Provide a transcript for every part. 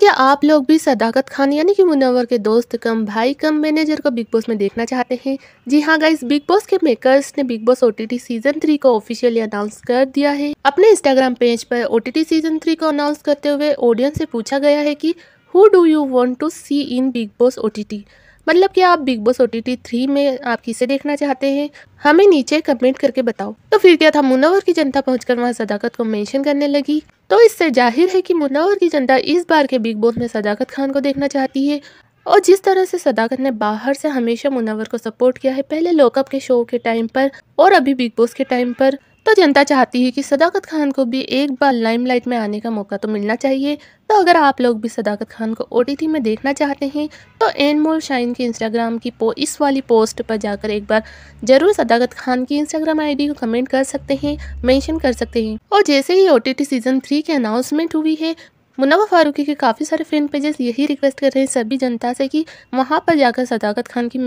क्या आप लोग भी सदाकत खान यानी कि मुनवर के दोस्त कम भाई कम मैनेजर को बिग बॉस में देखना चाहते हैं जी हाँ गाइस बिग बॉस के मेकर्स ने Bigg Boss OTT season three को ऑफिशियली अनाउंस कर दिया है अपने इंस्टाग्राम पेज पर ओटीटी सीजन थ्री को अनाउंस करते हुए ऑडियंस से पूछा गया है की who do you want to see in Bigg Boss ओ मतलब कि आप बिग बॉस ओ टी में आप किसे देखना चाहते हैं हमें नीचे कमेंट करके बताओ तो फिर क्या था मुनावर की जनता पहुंचकर वहां सदाकत को मेंशन करने लगी तो इससे जाहिर है कि मुनावर की जनता इस बार के बिग बॉस में सदाकत खान को देखना चाहती है और जिस तरह से सदाकत ने बाहर से हमेशा मुनावर को सपोर्ट किया है पहले लोकअप के शो के टाइम पर और अभी बिग बॉस के टाइम पर तो जनता चाहती है कि सदाकत खान को भी एक बार लाइमलाइट में आने का मौका तो मिलना चाहिए तो अगर आप लोग भी सदाकत खान को ओ में देखना चाहते हैं तो एनमोल शाइन के इंस्टाग्राम की पो इस वाली पोस्ट पर जाकर एक बार ज़रूर सदाकत खान की इंस्टाग्राम आईडी को कमेंट कर सकते हैं मेंशन कर सकते हैं और जैसे ही ओ सीज़न थ्री की अनाउंसमेंट हुई है मुनावा फारूकी के काफ़ी सारे फैन पेजेस यही रिक्वेस्ट कर रहे हैं सभी जनता से कि वहाँ पर जाकर सदाकत खान की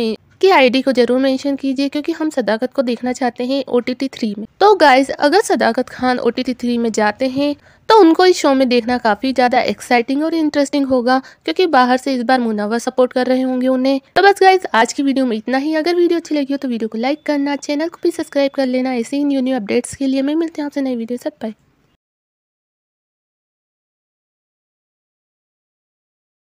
की आईडी को जरूर मेंशन कीजिए क्योंकि हम सदाकत को देखना चाहते हैं ओ टी थ्री में तो गाइज अगर Sadaqat Khan O T three में जाते हैं तो उनको इस शो में देखना काफ़ी ज़्यादा एक्साइटिंग और इंटरेस्टिंग होगा क्योंकि बाहर से इस बार मुनावर सपोर्ट कर रहे होंगे उन्हें तो बस गाइज आज की वीडियो में इतना ही अगर वीडियो अच्छी लगी हो तो वीडियो को लाइक करना चैनल को भी सब्सक्राइब कर लेना ऐसे ही न्यू न्यू अपडेट्स के लिए मैं मिलते हैं आपसे नई वीडियो सब पाई